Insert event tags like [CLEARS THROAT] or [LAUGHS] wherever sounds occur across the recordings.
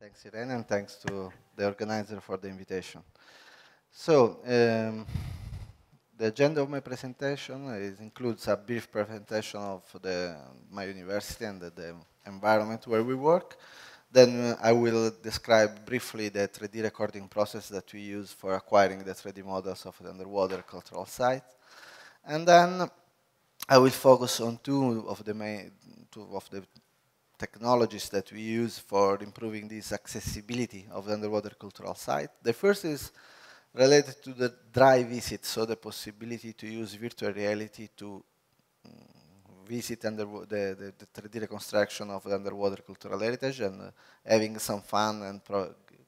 Thanks, Irene, and thanks to the organizer for the invitation. So, um, the agenda of my presentation is, includes a brief presentation of the, my university and the, the environment where we work. Then uh, I will describe briefly the 3D recording process that we use for acquiring the 3D models of the underwater cultural site. And then I will focus on two of the main, two of the technologies that we use for improving this accessibility of the underwater cultural site. The first is related to the dry visit, so the possibility to use virtual reality to mm, visit the, the, the, 3D reconstruction of the underwater cultural heritage and uh, having some fun and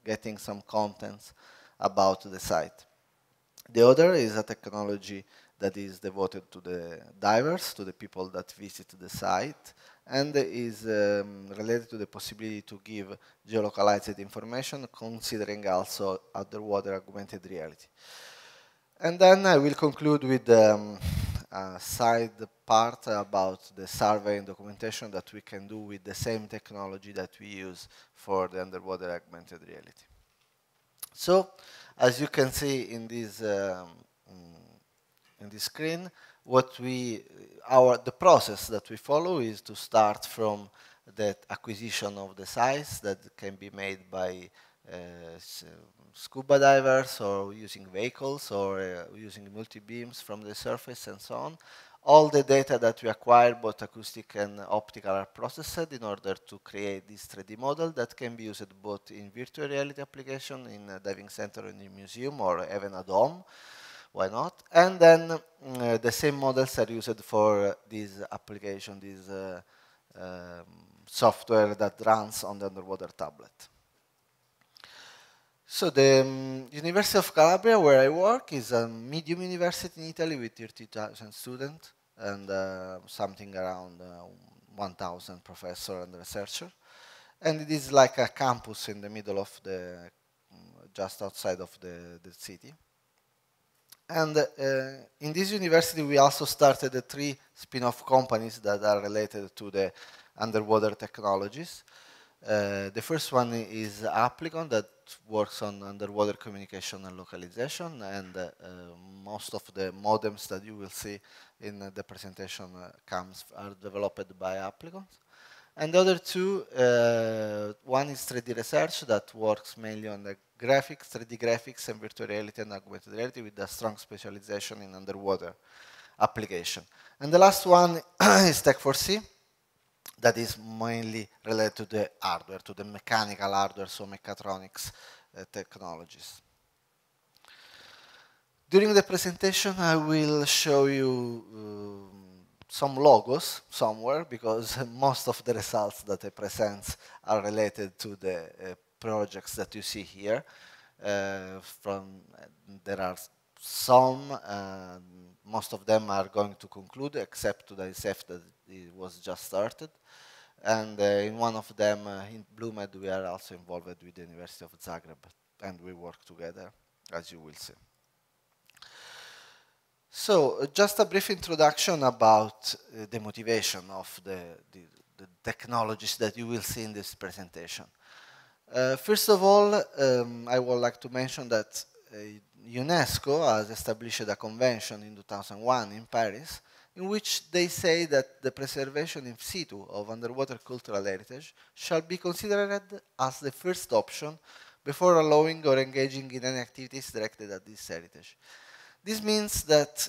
getting some contents about the site. The other is a technology that is devoted to the divers, to the people that visit the site, and is um, related to the possibility to give geolocalized information, considering also underwater augmented reality. And then I will conclude with um, a side part about the survey and documentation that we can do with the same technology that we use for the underwater augmented reality. So, as you can see in this, um, mm, in this screen, what we our the process that we follow is to start from that acquisition of the size that can be made by uh, scuba divers or using vehicles or uh, using multi-beams from the surface and so on. All the data that we acquire, both acoustic and optical, are processed in order to create this 3D model that can be used both in virtual reality application, in a diving center, in a museum, or even at home why not? And then mm, uh, the same models are used for uh, this application, this uh, um, software that runs on the underwater tablet. So the um, University of Calabria, where I work, is a medium university in Italy with 30,000 students and uh, something around uh, 1,000 professors and researchers. And it is like a campus in the middle of the, mm, just outside of the, the city. And uh, in this university, we also started the three spin-off companies that are related to the underwater technologies. Uh, the first one is Applicon that works on underwater communication and localization and uh, uh, most of the modems that you will see in the presentation uh, comes are developed by Applicon. And the other two, uh, one is 3D Research that works mainly on the graphics, 3D graphics, and virtual reality and augmented reality with a strong specialization in underwater application. And the last one [CLEARS THROAT] is Tech4C that is mainly related to the hardware, to the mechanical hardware, so mechatronics uh, technologies. During the presentation, I will show you um, some logos somewhere because [LAUGHS] most of the results that I present are related to the uh, projects that you see here. Uh, from there are some, most of them are going to conclude, except to the SF that it was just started. And uh, in one of them, uh, in Blumed, we are also involved with the University of Zagreb, and we work together, as you will see. So, uh, just a brief introduction about uh, the motivation of the, the, the, technologies that you will see in this presentation. Uh, first of all, um, I would like to mention that uh, UNESCO has established a convention in 2001 in Paris in which they say that the preservation in situ of underwater cultural heritage shall be considered as the first option before allowing or engaging in any activities directed at this heritage. This means that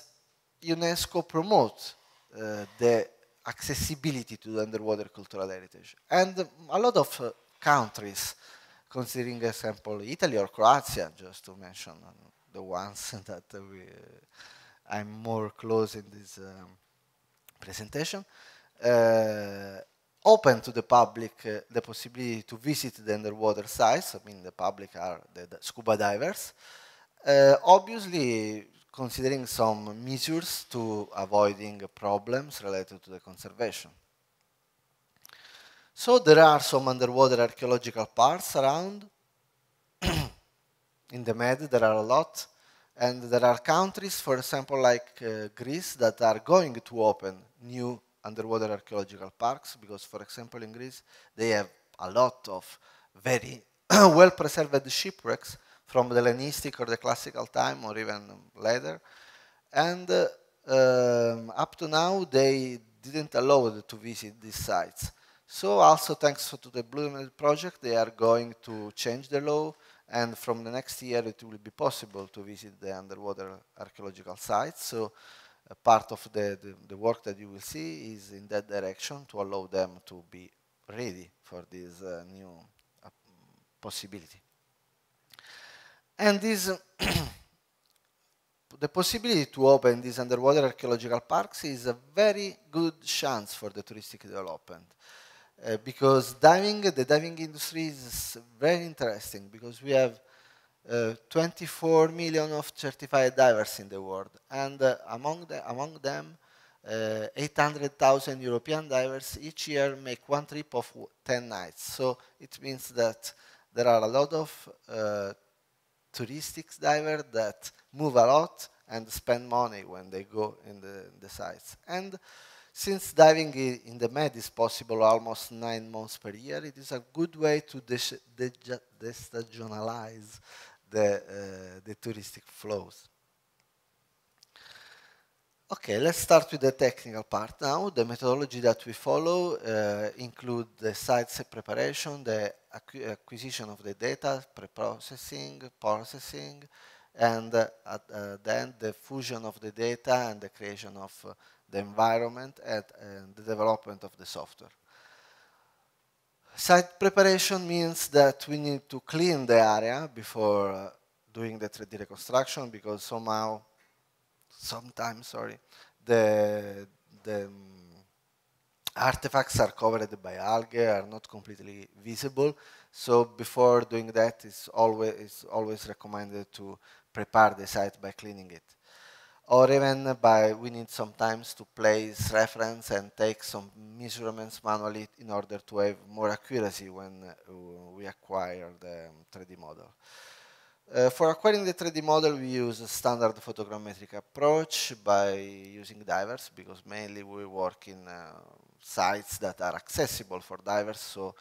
UNESCO promotes uh, the accessibility to the underwater cultural heritage. And a lot of uh, countries, considering for example Italy or Croatia, just to mention the ones [LAUGHS] that we, I'm more close in this um, presentation, uh, open to the public uh, the possibility to visit the underwater sites. I mean, the public are the, the scuba divers. Uh, obviously, considering some measures to avoiding problems related to the conservation. So there are some underwater archaeological parts around. [CLEARS THROAT] in the Med, there are a lot. And there are countries, for example, like uh, Greece, that are going to open new underwater archaeological parks because, for example, in Greece, they have a lot of very [CLEARS THROAT] well preserved shipwrecks from the Hellenistic or the classical time or even later. And uh, um, up to now, they didn't allow to visit these sites. So also thanks to the Bloomfield project, they are going to change the law, and from the next year it will be possible to visit the underwater archaeological sites. So part of the, the, the, work that you will see is in that direction to allow them to be ready for this uh, new uh, possibility. And this, uh, [CLEARS THROAT] the possibility to open these underwater archaeological parks is a very good chance for the touristic development. Uh, because diving, the diving industry is very interesting because we have uh, 24 million of certified divers in the world, and uh, among, the, among them, uh, 800,000 European divers each year make one trip of 10 nights. So it means that there are a lot of uh, touristic divers that move a lot and spend money when they go in the, the sites. And since diving in the med is possible almost nine months per year, it is a good way to destagionalize the, uh, the touristic flows. Okay, let's start with the technical part now. The methodology that we follow uh, include the site preparation, the acquisition of the data, pre-processing, processing, and uh, at uh, then the fusion of the data and the creation of uh, the environment and, and the development of the software. Site preparation means that we need to clean the area before uh, doing the 3D reconstruction because somehow, sometimes, sorry, the, the um, artifacts are covered by algae, are not completely visible. So before doing that, it's always, it's always recommended to prepare the site by cleaning it or even by we need sometimes to place reference and take some measurements manually in order to have more accuracy when uh, we acquire the 3D um, model. Uh, for acquiring the 3D model, we use a standard photogrammetric approach by using divers, because mainly we work in uh, sites that are accessible for divers, so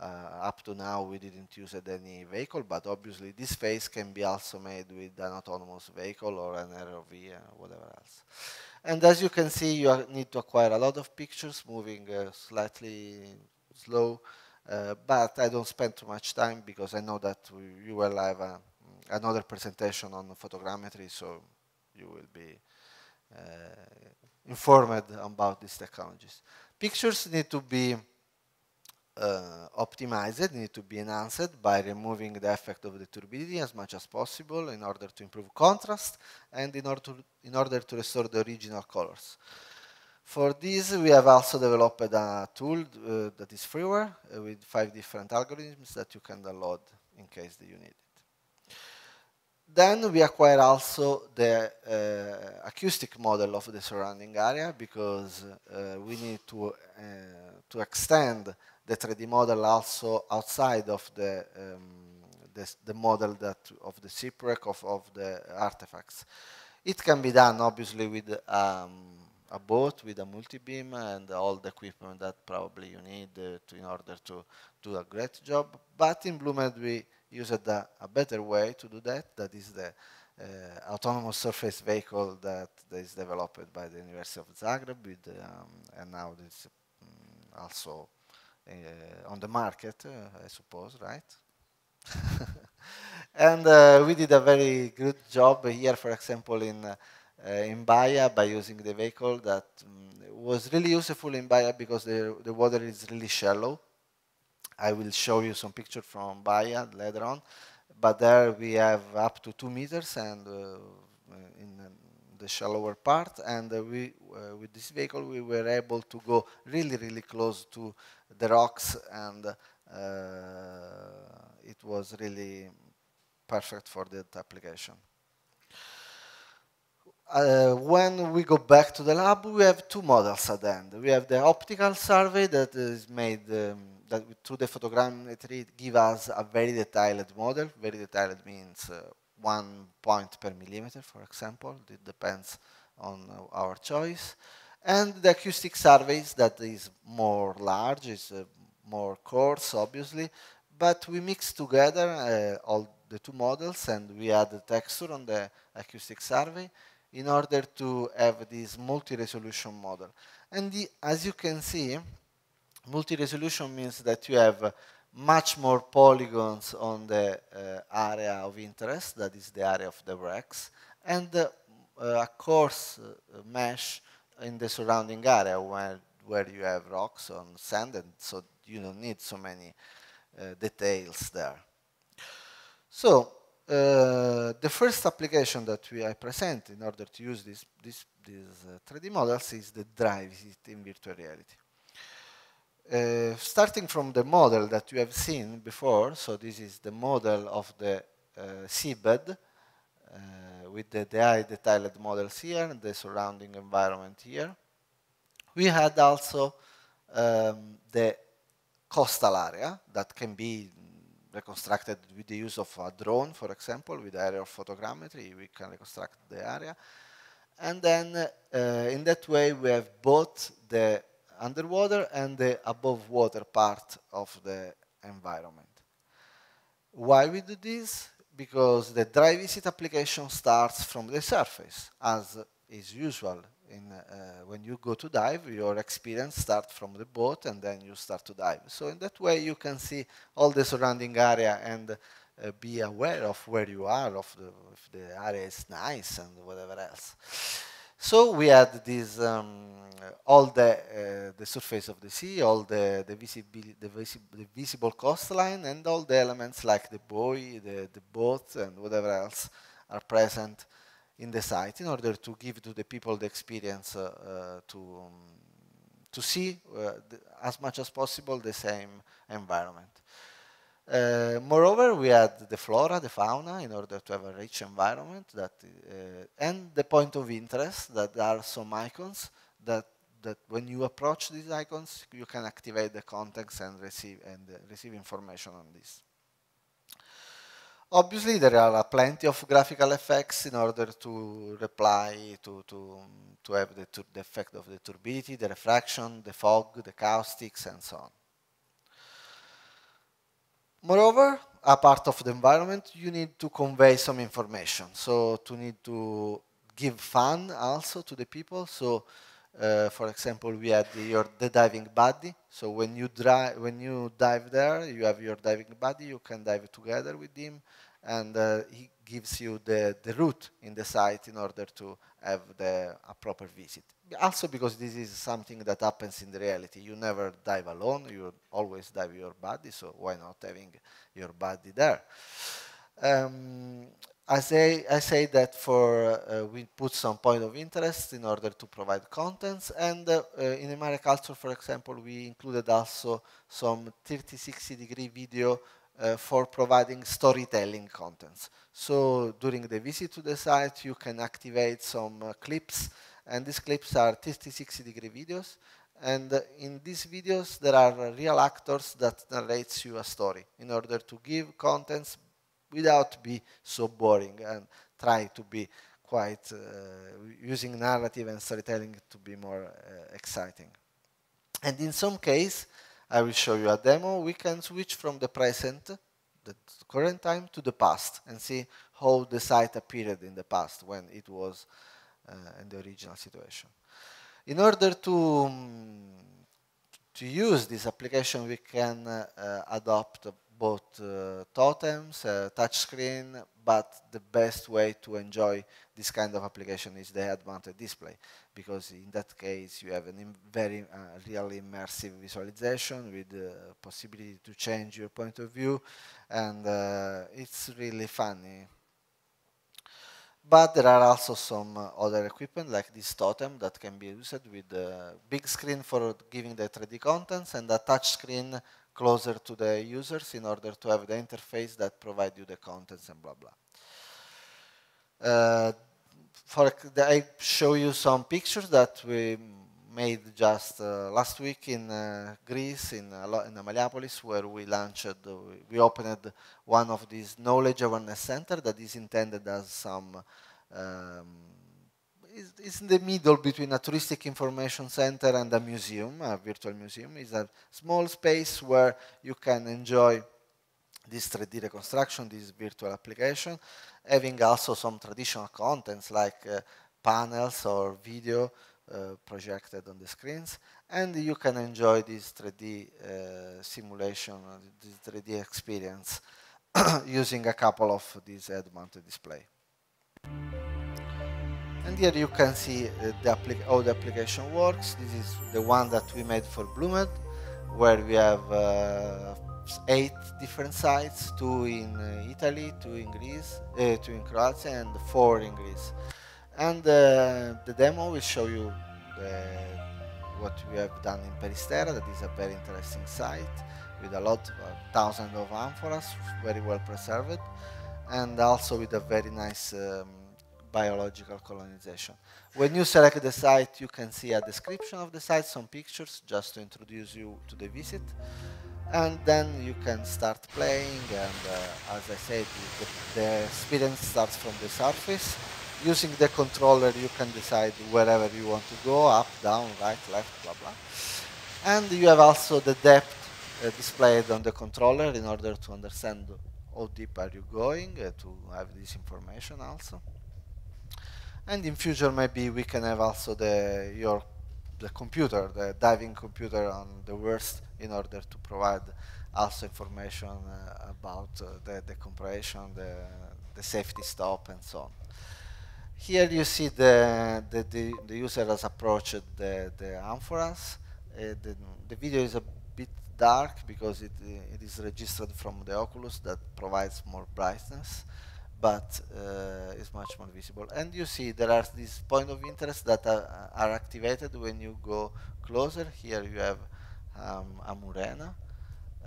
uh, up to now we didn't use it any vehicle, but obviously this phase can be also made with an autonomous vehicle or an ROV or uh, whatever else. And as you can see, you need to acquire a lot of pictures, moving uh, slightly slow, but I don't spend too much time because I know that you will have a, um, another presentation on photogrammetry, so you will be uh, informed about these technologies. Pictures need to be uh, optimized, need to be enhanced by removing the effect of the turbidity as much as possible in order to improve contrast and in order to, in order to restore the original colors. For this, we have also developed a tool uh, that is freeware uh, with five different algorithms that you can download in case that you need it. Then we acquire also the uh, acoustic model of the surrounding area because uh, we need to, uh, to extend the 3D model also outside of the um, the, the, model that of the shipwreck of, of the artifacts. It can be done obviously with um, a boat, with a multi-beam and all the equipment that probably you need uh, to, in order to do a great job. But in Bloomed we used a, a better way to do that, that is the uh, autonomous surface vehicle that is developed by the University of Zagreb with, um, and now it's mm, also Eh, on the market, eh, I suppose, right? [LAUGHS] and uh, we did a very good job here, for example, in uh, in Baia by using the vehicle that um, was really useful in Baia because the, the water is really shallow. I will show you some pictures from Baia later on, but there we have up to two meters and uh, in the shallower part, and we with this vehicle we were able to go really, really close to the rocks, and uh, it was really perfect for that application. Uh, when we go back to the lab, we have two models at the end. We have the optical survey that is made um, that through the photogrammetry give us a very detailed model. Very detailed means uh, one point per millimeter, for example. It depends on our choice. And the acoustic surveys that is more large, is uh, more coarse, obviously, but we mix together uh, all the two models and we add the texture on the acoustic survey in order to have this multi-resolution model. And the, as you can see, multi-resolution means that you have much more polygons on the uh, area of interest, that is the area of the racks, and uh, a coarse uh, mesh in the surrounding area where, where you have rocks on sand, and so you don't need so many uh, details there. So uh, the first application that we I present in order to use these this, uh, 3D models is the drive in virtual reality. Uh, starting from the model that you have seen before, so this is the model of the uh, seabed uh, with the, the detailed models here, the surrounding environment here. We had also um, the coastal area that can be reconstructed with the use of a drone, for example, with aerial photogrammetry, we can reconstruct the area. And then uh, in that way, we have both the underwater and the above water part of the environment. Why we do this? because the dry visit application starts from the surface, as is usual. In, uh, when you go to dive, your experience starts from the boat and then you start to dive. So in that way, you can see all the surrounding area and uh, be aware of where you are, of the, if the area is nice and whatever else. So we had this um, all the uh, the surface of the sea, all the the, visible the, visi the visible coastline, and all the elements like the buoy, the the boat, and whatever else are present in the site in order to give to the people the experience uh, uh, to um, to see uh, as much as possible the same environment. Uh, moreover, we had the flora, the fauna, in order to have a rich environment, that, uh, and the point of interest that there are some icons that, that when you approach these icons, you can activate the context and receive, and uh, receive information on this. Obviously, there are plenty of graphical effects in order to reply, to, to, to have the, the effect of the turbidity, the refraction, the fog, the caustics, and so on. Moreover, a part of the environment, you need to convey some information. So to need to give fun also to the people. So uh, for example, we had the, your, the diving buddy. So when you, when you dive there, you have your diving buddy, you can dive together with him, and uh, he gives you the, the route in the site in order to have the, a proper visit also because this is something that happens in reality. You never dive alone, you always dive your body, so why not having your body there? Um, I, say, I say that for uh, we put some point of interest in order to provide contents, and uh, uh, in culture, for example, we included also some 30-60 degree video uh, for providing storytelling contents. So during the visit to the site, you can activate some uh, clips and these clips are 360 60 degree videos. And uh, in these videos, there are real actors that narrates you a story in order to give contents without be so boring and try to be quite uh, using narrative and storytelling to be more uh, exciting. And in some case, I will show you a demo, we can switch from the present, the current time, to the past and see how the site appeared in the past when it was and uh, the original situation. In order to um, to use this application, we can uh, uh, adopt both totems, touchscreen, but the best way to enjoy this kind of application is the head-mounted display, because in that case you have a Im very uh, really immersive visualization with the possibility to change your point of view, and uh, it's really funny. But there are also some other equipment like this totem that can be used with a uh, big screen for giving the 3D contents and a touch screen closer to the users in order to have the interface that provide you the contents and blah, blah. Uh, for, I show you some pictures that we made just uh, last week in uh, Greece, in, in Amaliapolis, where we launched, uh, we opened one of these knowledge awareness center that is intended as some um, it's, in the middle between a touristic information center and a museum, a virtual museum. It's a small space where you can enjoy this 3D reconstruction, this virtual application, having also some traditional contents like uh, panels or video uh, projected on the screens. And you can enjoy this 3D uh, simulation, uh, this 3D experience [COUGHS] using a couple of these head-mounted display. And here you can see the how the application works. This is the one that we made for Bloomed, where we have eight different sites, two in Italy, two in Greece, uh, two in Croatia, and four in Greece. And uh, the demo will show you uh, what we have done in Peristera, that is a very interesting site with a lot, uh, thousands of amphoras, very well preserved, and also with a very nice um, biological colonization. When you select the site, you can see a description of the site, some pictures, just to introduce you to the visit. And then you can start playing, and uh, as I said, the, the experience starts from the surface, using the controller, you can decide wherever you want to go, up, down, right, left, blah, blah. And you have also the depth uh, displayed on the controller in order to understand how deep are you going, uh, to have this information also. And in future, maybe we can have also the, your, the computer, the diving computer on the worst in order to provide also information uh, about uh, the, the compression, the, the safety stop, and so on. Here you see the, the, the, the user has approached the, the amphoras. Uh, the, the video is a bit dark because it, uh, it is registered from the Oculus that provides more brightness, but uh, is much more visible. And you see there are these point of interest that are, are activated when you go closer. Here you have um, a murena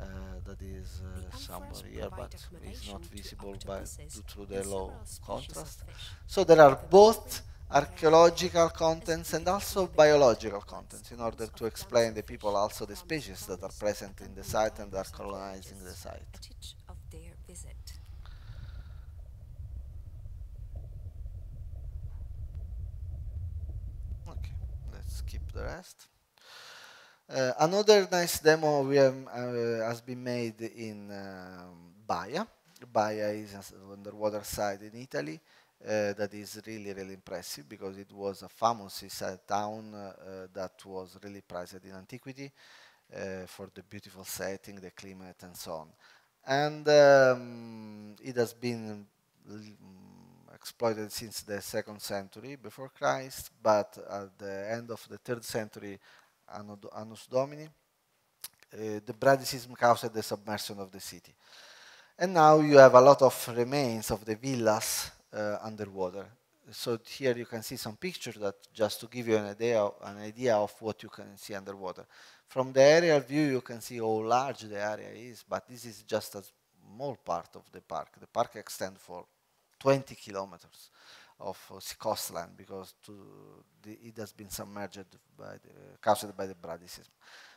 uh, that is uh, somewhere here but it's not visible by, to the low contrast. So there are both archaeological contents and also biological contents in order to explain the people, also the species that are present in the site and are colonizing the site. Okay, let's skip the rest. Uh, another nice demo we have, uh, has been made in um, Baia. Baia is on the water side in Italy. Uh, that is really, really impressive because it was a famous seaside town uh, that was really prized in antiquity uh, for the beautiful setting, the climate, and so on. And um, it has been mm, exploited since the second century before Christ, but at the end of the third century, Annus Domini. Eh, the Bradicism caused the submersion of the city. And now you have a lot of remains of the villas uh, underwater. So here you can see some pictures that just to give you an idea, an idea of what you can see underwater. From the aerial view, you can see how large the area is, but this is just a small part of the park. The park extends for 20 kilometers of uh, Scotland because the, it has been submerged by the, caused by the Brady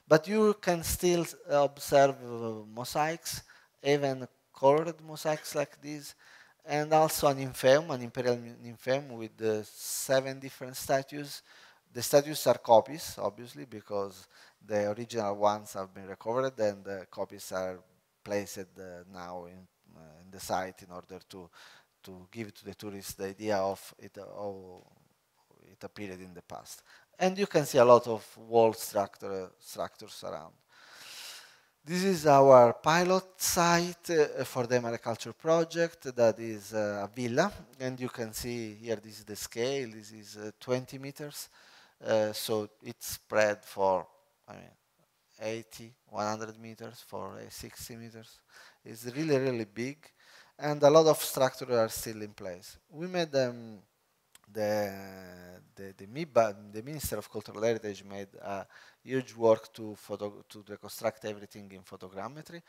But you can still observe uh, mosaics, even colored mosaics like this, and also an infirm, an imperial infirm with uh, seven different statues. The statues are copies, obviously, because the original ones have been recovered and the copies are placed now in, in the site in order to to give to the tourists the idea of it, how it appeared in the past. And you can see a lot of wall structure, structures around. This is our pilot site uh, for the agriculture project that is uh, a villa and you can see here this is the scale, this is uh, 20 meters so it's spread for I mean, 80, 100 meters for 60 meters. It's really, really big and a lot of structures are still in place. We made um, the, the, the, MIBA, the Minister of Cultural Heritage made a huge work to, photo, to reconstruct everything in photogrammetry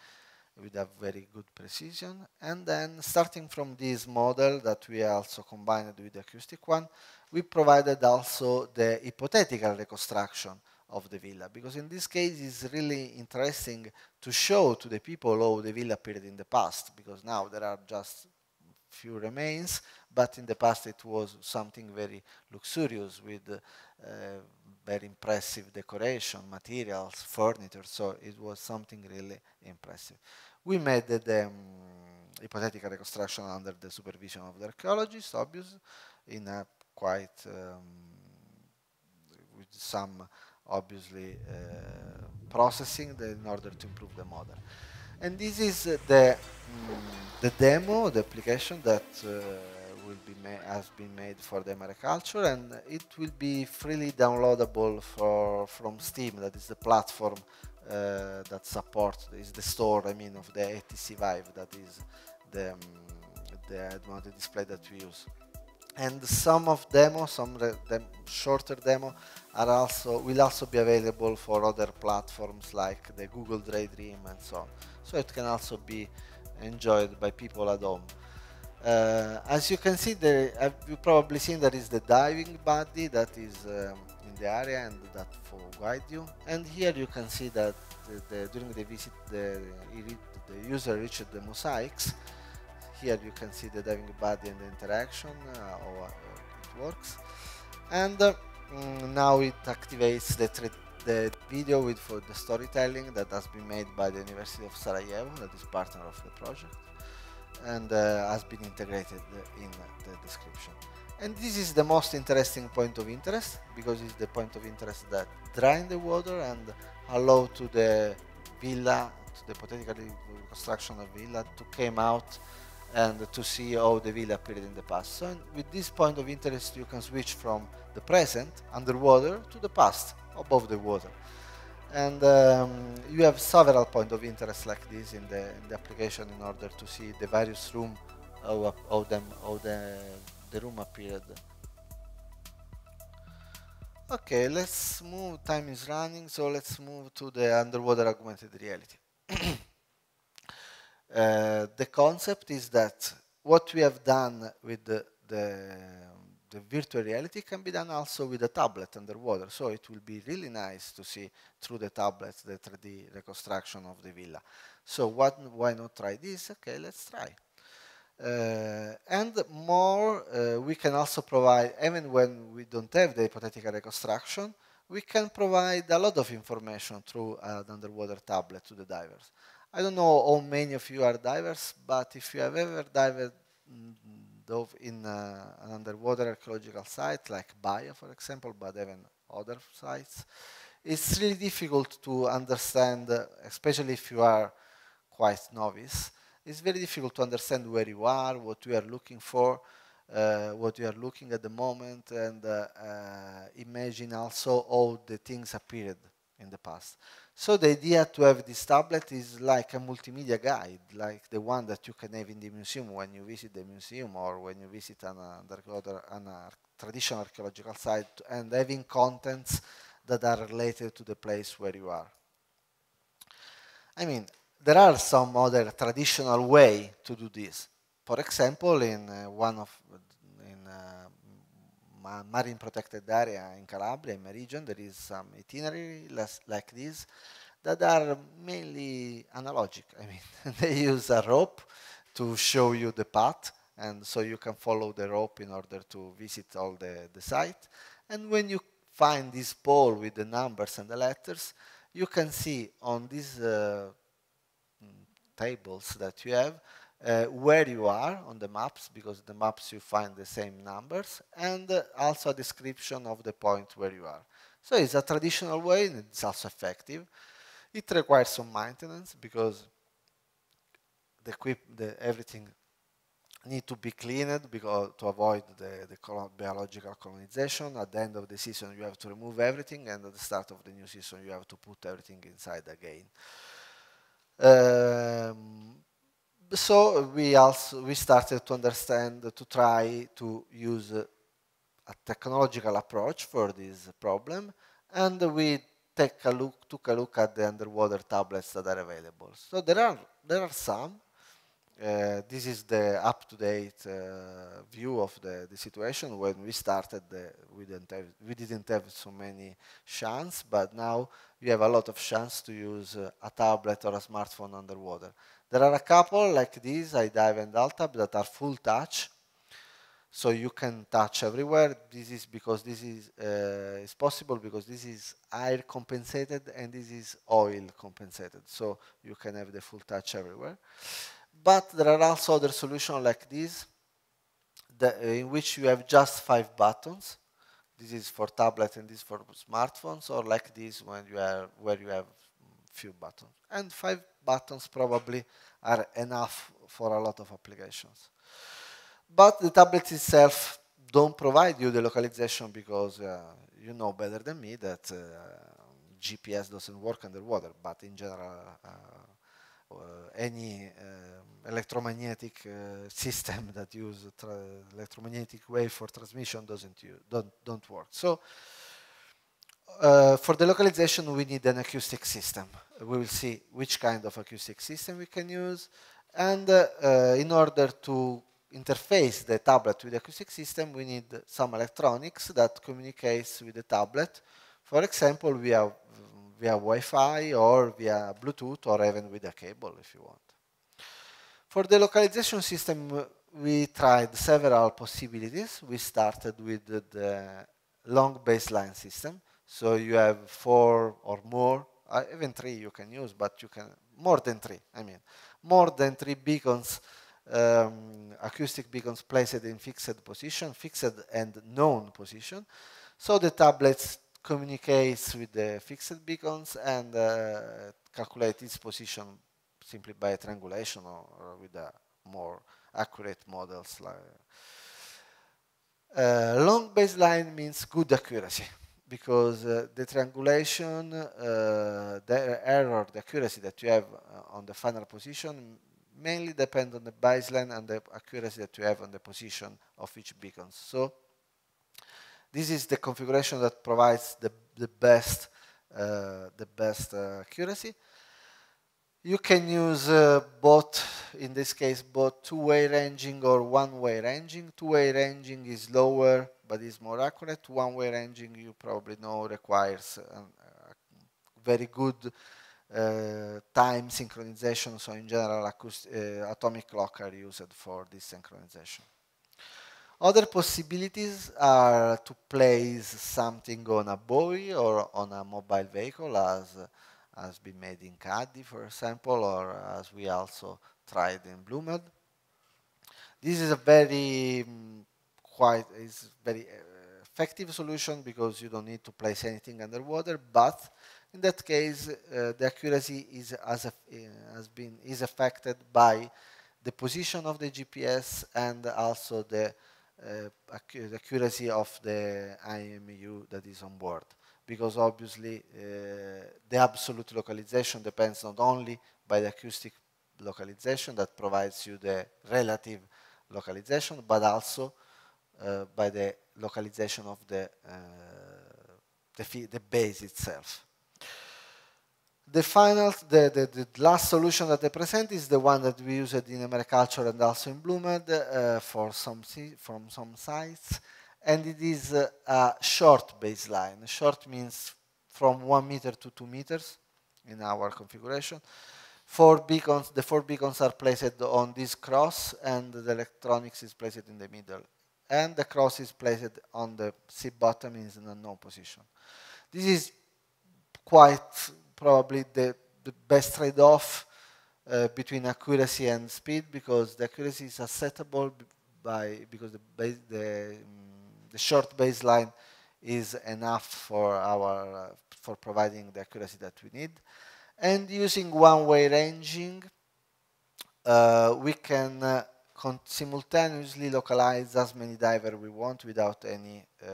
with a very good precision. And then starting from this model that we also combined with the acoustic one, we provided also the hypothetical reconstruction of the villa. Because in this case, it's really interesting to show to the people how oh, the villa appeared in the past, because now there are just few remains, but in the past it was something very luxurious with uh, very impressive decoration, materials, furniture, so it was something really impressive. We made the, the um, hypothetical reconstruction under the supervision of the archaeologists, obviously, in a quite um, with some obviously uh, processing in order to improve the model. And this is the, mm, the demo, the application that uh, will be has been made for the mariculture and it will be freely downloadable for, from Steam, that is the platform uh, that supports, is the store, I mean, of the ATC Vive, that is the, um, the, the display that we use and some of demo, some dem shorter demo, are also will also be available for other platforms like the Google Daydream and so on. So it can also be enjoyed by people at home. Uh, as you can see, there, you probably seen that is the diving buddy that is um, in the area and that will guide you. And here you can see that the, the, during the visit, the, the user reached the mosaics here you can see the diving body and the interaction uh, how uh, it works and uh, mm, now it activates the, the video with for the storytelling that has been made by the University of Sarajevo that is partner of the project and uh, has been integrated uh, in the description and this is the most interesting point of interest because it's the point of interest that drain the water and allow to the villa to the hypothetical construction of villa to came out and to see how the wheel appeared in the past. So with this point of interest, you can switch from the present, underwater, to the past, above the water. And um, you have several points of interest like this in the, in the, application in order to see the various rooms how, how, them, how the, the room appeared. Okay, let's move, time is running, so let's move to the underwater augmented reality. [CLEARS THROAT] Uh, the concept is that what we have done with the, the, the, virtual reality can be done also with a tablet underwater. So it will be really nice to see through the tablet the 3D reconstruction of the villa. So what, why not try this? Okay, let's try. Uh, and more, uh, we can also provide, even when we don't have the hypothetical reconstruction, we can provide a lot of information through an underwater tablet to the divers. I don't know how many of you are divers, but if you have ever dived dove in uh, an underwater archaeological site like Baia, for example, but even other sites, it's really difficult to understand, uh, especially if you are quite novice. It's very difficult to understand where you are, what you are looking for, uh, what you are looking at the moment, and uh, uh imagine also how the things appeared in the past. So the idea to have this tablet is like a multimedia guide, like the one that you can have in the museum when you visit the museum or when you visit an, uh, an traditional archaeological site and having contents that are related to the place where you are. I mean, there are some other traditional way to do this. For example, in uh, one of in uh, marine protected area in Calabria, in my region, there is some itinerary like this that are mainly analogic. I mean, [LAUGHS] they use a rope to show you the path, and so you can follow the rope in order to visit all the, the site. And when you find this pole with the numbers and the letters, you can see on these uh, mm, tables that you have uh, where you are on the maps, because the maps you find the same numbers, and uh, also a description of the point where you are. So it's a traditional way, and it's also effective. It requires some maintenance, because the equip the, everything need to be cleaned because to avoid the, the biological colonization. At the end of the season, you have to remove everything, and at the start of the new season, you have to put everything inside again. Um, so we also we started to understand to try to use a technological approach for this problem, and we take a look took a look at the underwater tablets that are available. So there are there are some. Uh, this is the up-to-date uh, view of the, the situation. When we started, the, we, didn't have, we didn't have so many chance, but now we have a lot of chance to use uh, a tablet or a smartphone underwater. There are a couple like these, dive and Altab, that are full touch. So you can touch everywhere. This is because this is, uh, is possible because this is air compensated and this is oil compensated. So you can have the full touch everywhere. But there are also other solutions like this that, uh, in which you have just five buttons. This is for tablets and this for smartphones, or like this when you are where you have few buttons. And five buttons probably are enough for a lot of applications. But the tablet itself don't provide you the localization because uh, you know better than me that uh, GPS doesn't work underwater, but in general, uh, uh any um, electromagnetic uh, system [LAUGHS] that uses electromagnetic wave for transmission doesn't don't, don't work. So uh, for the localization, we need an acoustic system. We will see which kind of acoustic system we can use. And uh, uh, in order to interface the tablet with the acoustic system, we need some electronics that communicates with the tablet. For example, via, via Wi-Fi or via Bluetooth or even with a cable if you want. For the localization system, we tried several possibilities. We started with the long baseline system so you have four or more, uh, even three you can use, but you can, more than three, I mean, more than three beacons, um, acoustic beacons placed in fixed position, fixed and known position. So the tablets communicates with the fixed beacons and uh, calculate its position simply by triangulation or, or with a uh, more accurate models. Like, uh, long baseline means good accuracy because uh, the triangulation, uh, the error, the accuracy that you have uh, on the final position mainly depend on the baseline and the accuracy that you have on the position of each beacon. So this is the configuration that provides the, the best, uh, the best uh, accuracy. You can use uh, both, in this case, both two-way ranging or one-way ranging. Two-way ranging is lower, but is more accurate. One-way ranging, you probably know, requires a, uh, a very good uh, time synchronization. So in general, uh, atomic clock are used for this synchronization. Other possibilities are to place something on a buoy or on a mobile vehicle as uh, has been made in Caddy, for example, or as we also tried in Blumel. This is a very um, quite is very uh, effective solution because you don't need to place anything underwater, but in that case, uh, the accuracy is, as a, uh, has been, is affected by the position of the GPS and also the, uh, accuracy of the IMU that is on board because obviously eh, the absolute localization depends not only by the acoustic localization that provides you the relative localization, but also uh, by the localization of the, uh, the, the, base itself. The final, the, the, the, last solution that I present is the one that we used in Americulture and also in Bloomed uh, for some, from some sites and it is a, a short baseline. Short means from one meter to two meters in our configuration. Four beacons, the four beacons are placed on this cross and the electronics is placed in the middle. And the cross is placed on the sea bottom in an unknown position. This is quite probably the, the best trade-off uh, between accuracy and speed because the accuracy is acceptable by because the, the um, the short baseline is enough for our uh, for providing the accuracy that we need. And using one-way ranging, uh, we can uh, simultaneously localize as many diver we want without any uh,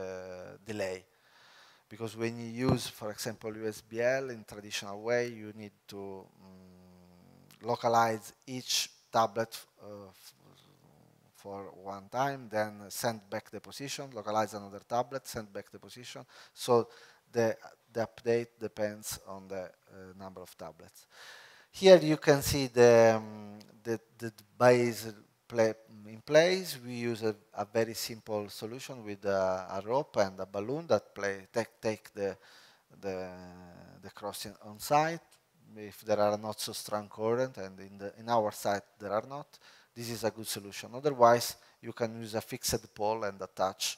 delay. Because when you use, for example, USBL in traditional way, you need to um, localize each tablet uh, for one time, then send back the position, localize another tablet, send back the position. So the, the update depends on the uh, number of tablets. Here you can see the, um, the, the base play in place. We use a, a very simple solution with a, a, rope and a balloon that play, take, take the, the, the crossing on site. If there are not so strong current, and in, the, in our site there are not, this is a good solution. Otherwise, you can use a fixed pole and attach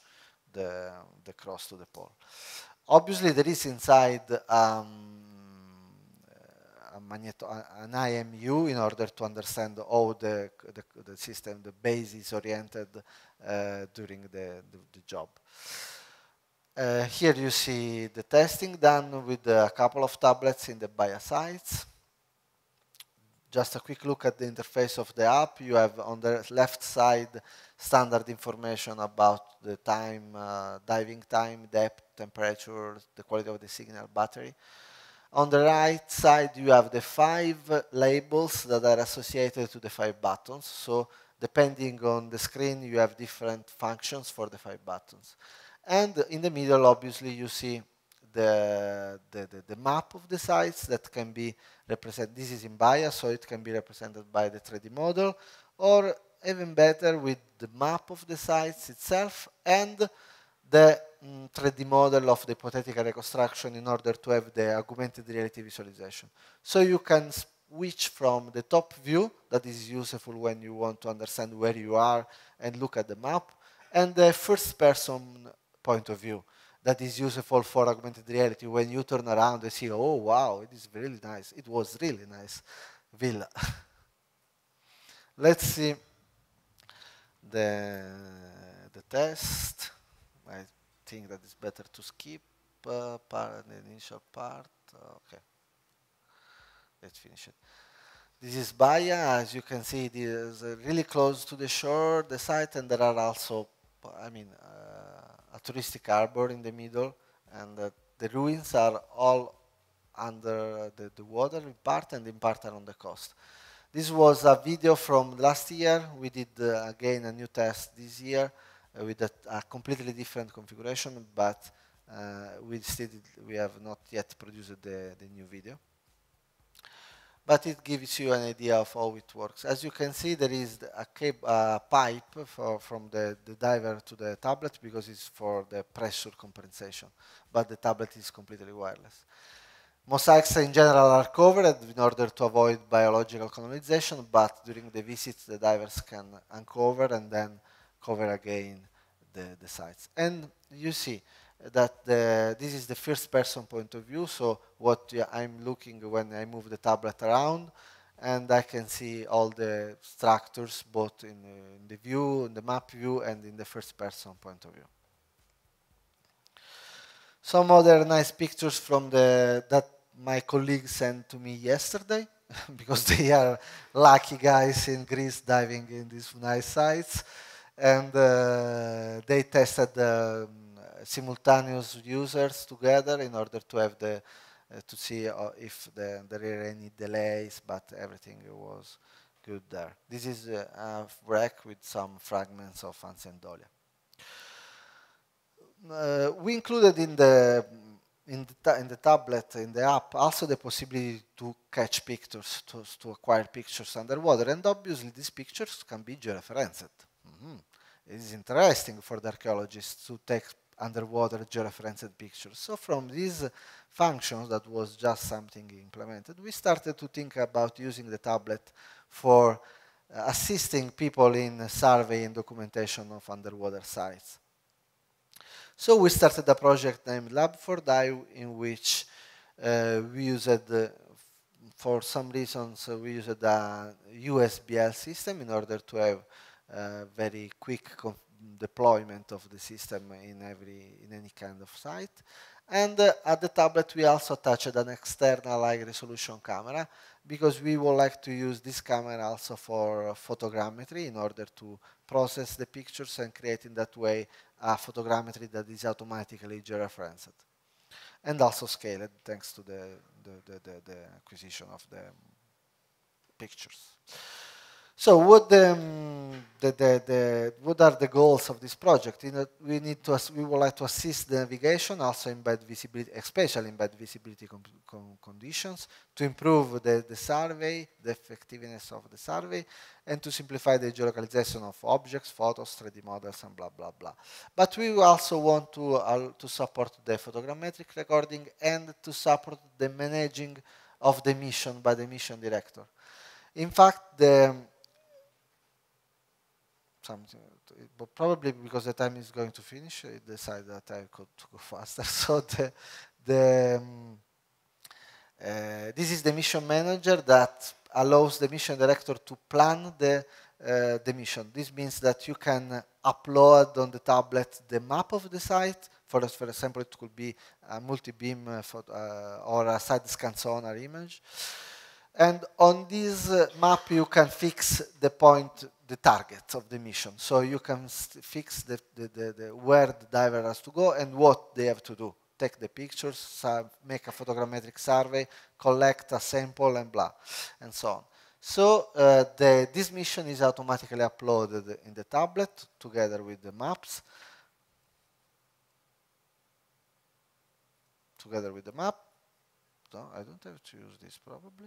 the, the cross to the pole. Obviously, there is inside um, an IMU in order to understand how the, the, the system, the base is oriented uh, during the, the, the job. Uh, here you see the testing done with a couple of tablets in the bias sites. Just a quick look at the interface of the app. You have on the left side standard information about the time, uh, diving time, depth, temperature, the quality of the signal, battery. On the right side, you have the five labels that are associated to the five buttons. So depending on the screen, you have different functions for the five buttons. And in the middle, obviously, you see the, the, the, the, map of the sites that can be represented. This is in bias, so it can be represented by the 3D model, or even better with the map of the sites itself and the mm, 3D model of the hypothetical reconstruction in order to have the augmented reality visualization. So you can switch from the top view that is useful when you want to understand where you are and look at the map, and the first person point of view that is useful for augmented reality. When you turn around and see, oh, wow, it is really nice. It was really nice villa. [LAUGHS] Let's see the, the test. I think that it's better to skip uh, part, the initial part. Okay, let's finish it. This is Baia. As you can see, it is really close to the shore, the site, and there are also, I mean, uh, Touristic harbor in the middle, and uh, the ruins are all under the, the, water in part and in part on the coast. This was a video from last year. We did uh, again a new test this year uh, with a, a, completely different configuration, but uh, we still did, we have not yet produced the, the new video but it gives you an idea of how it works. As you can see, there is a uh, pipe for, from the, the, diver to the tablet because it's for the pressure compensation, but the tablet is completely wireless. Mosaics in general are covered in order to avoid biological colonization, but during the visits, the divers can uncover and then cover again the, the sites. And you see, that the, uh, this is the first person point of view, so what I'm looking when I move the tablet around, and I can see all the structures both in, uh, in the view, in the map view, and in the first person point of view. Some other nice pictures from the that my colleague sent to me yesterday, [LAUGHS] because they are lucky guys in Greece diving in these nice sites, and uh, they tested the um, simultaneous users together in order to have the uh, to see uh, if the, there are any delays, but everything was good there. This is uh, a wreck with some fragments of Ansendolia. Uh, we included in the in the, in the, tablet, in the app, also the possibility to catch pictures, to, to acquire pictures underwater. And obviously, these pictures can be georeferenced. Mm -hmm. It is interesting for the archaeologists to take underwater georeferenced pictures. So from these functions that was just something implemented, we started to think about using the tablet for uh, assisting people in survey and documentation of underwater sites. So we started a project named Lab4Dive in which uh, we used, uh, for some reasons, uh, we used a USBL system in order to have uh, very quick deployment of the system in every in any kind of site. And uh, at the tablet, we also attached an external high-resolution camera because we would like to use this camera also for photogrammetry in order to process the pictures and create in that way a photogrammetry that is automatically georeferenced and also scaled thanks to the, the, the, the acquisition of the pictures. So what the, um, the, the, the, what are the goals of this project? we need to we would like to assist the navigation also in bad visibility, especially in bad visibility conditions, to improve the, the survey, the effectiveness of the survey, and to simplify the geolocalization of objects, photos, 3D models, and blah blah blah. But we also want to uh, to support the photogrammetric recording and to support the managing of the mission by the mission director. In fact, the something, but probably because the time is going to finish, I decided that I could go faster. [LAUGHS] So the, the um, uh, this is the mission manager that allows the mission director to plan the uh, the mission. This means that you can upload on the tablet the map of the site. For, for example, it could be a multi-beam uh, uh or a side scan sonar image. And on this uh, map, you can fix the point, the target of the mission. So you can fix the, the, the, the, where the diver has to go and what they have to do. Take the pictures, make a photogrammetric survey, collect a sample, and blah, and so on. So uh, the, this mission is automatically uploaded in the tablet together with the maps. Together with the map. No, I don't have to use this probably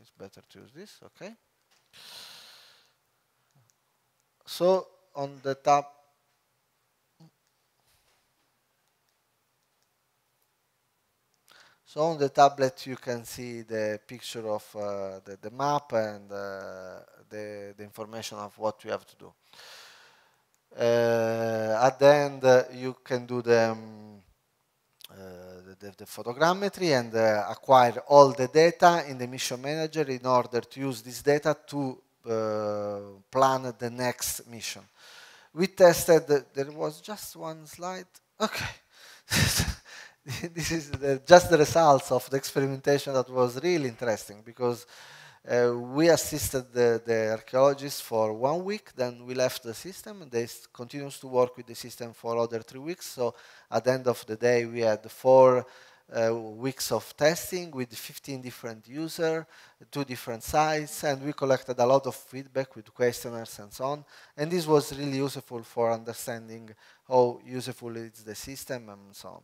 it's better to use this, okay? So on the tab So on the tablet you can see the picture of uh, the, the, map and uh, the, the, information of what you have to do. Uh, at the end uh, you can do the um, uh, the, the photogrammetry and uh, acquire all the data in the mission manager in order to use this data to uh, plan the next mission. We tested, the, there was just one slide. Okay. [LAUGHS] this is the, just the results of the experimentation that was really interesting because uh, we assisted the, the, archaeologists for one week, then we left the system. They continued to work with the system for other three weeks. So at the end of the day, we had four uh, weeks of testing with 15 different users, two different sites, and we collected a lot of feedback with questionnaires and so on. And this was really useful for understanding how useful is the system and so on.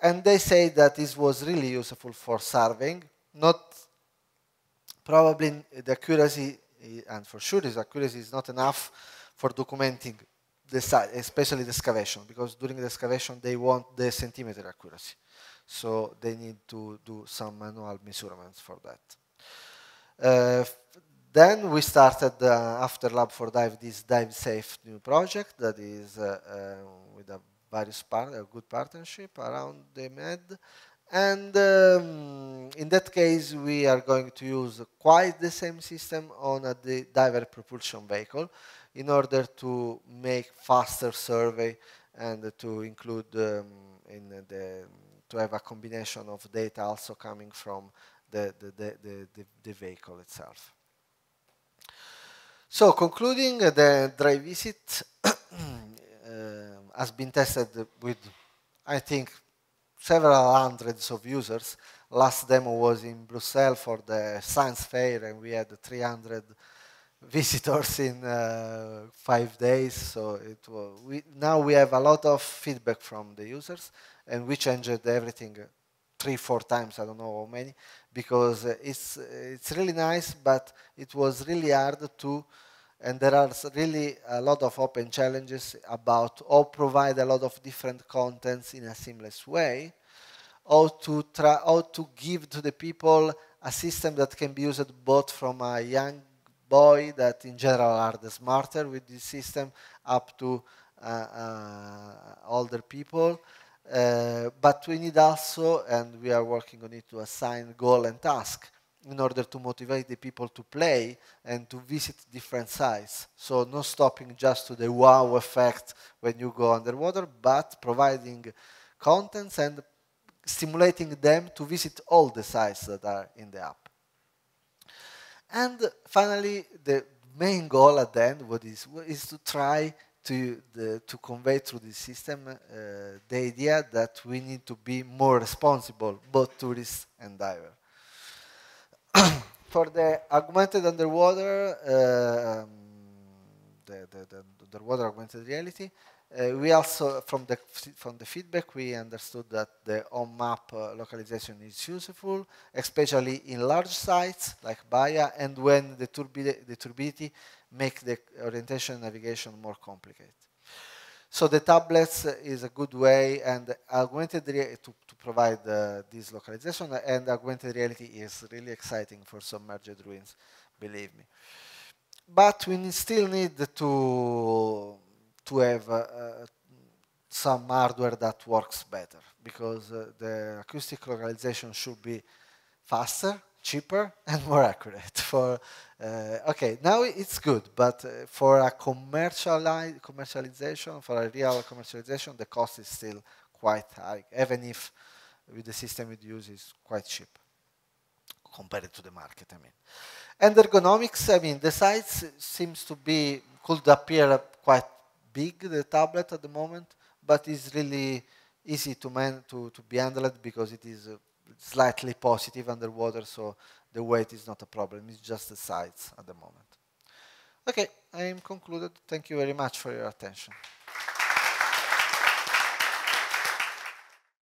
And they say that this was really useful for serving, not probably the accuracy, and for sure this accuracy is not enough for documenting the site, especially the excavation, because during the excavation they want the centimeter accuracy. So they need to do some manual measurements for that. Uh, then we started uh, after Lab for Dive this Dive Safe new project that is uh, uh with a various part, a good partnership around the Med and um, in that case, we are going to use quite the same system on a diver propulsion vehicle in order to make faster survey and to include um, in the to have a combination of data also coming from the, the, the, the, the vehicle itself. So concluding, the dry visit uh, [COUGHS] has been tested with, I think, several hundreds of users. Last demo was in Brussels for the science fair, and we had 300 [LAUGHS] visitors in uh, five days. So it was, we, now we have a lot of feedback from the users, and we changed everything three, four times. I don't know how many, because it's it's really nice, but it was really hard to and there are really a lot of open challenges about or provide a lot of different contents in a seamless way or to try how to give to the people a system that can be used both from a young boy that in general are the smarter with this system up to uh, uh, older people uh, but we need also and we are working on it to assign goal and task in order to motivate the people to play and to visit different sites. So not stopping just to the wow effect when you go underwater, but providing contents and stimulating them to visit all the sites that are in the app. And finally, the main goal at the end what is, is to try to, the, to convey through the system uh, the idea that we need to be more responsible, both tourists and divers. [COUGHS] for the augmented underwater, uh, the, the, the underwater augmented reality, uh, we also, from the, from the feedback, we understood that the on-map uh, localization is useful, especially in large sites like Baia, and when the, the turbidity make the orientation navigation more complicated. So the tablets is a good way, and augmented to provide uh, this localization and augmented reality is really exciting for some merged ruins, believe me. But we still need to, to have uh, uh, some hardware that works better because uh, the acoustic localization should be faster, cheaper, [LAUGHS] and more accurate. For uh, okay, now it's good, but uh, for a commerciali commercialization, for a real commercialization, the cost is still quite high, even if with the system it uses quite cheap compared to the market, I mean. And ergonomics, I mean, the size seems to be, could appear quite big, the tablet at the moment, but it's really easy to, man to, to be handled because it is uh, slightly positive underwater, so the weight is not a problem, it's just the size at the moment. Okay, I am concluded. Thank you very much for your attention.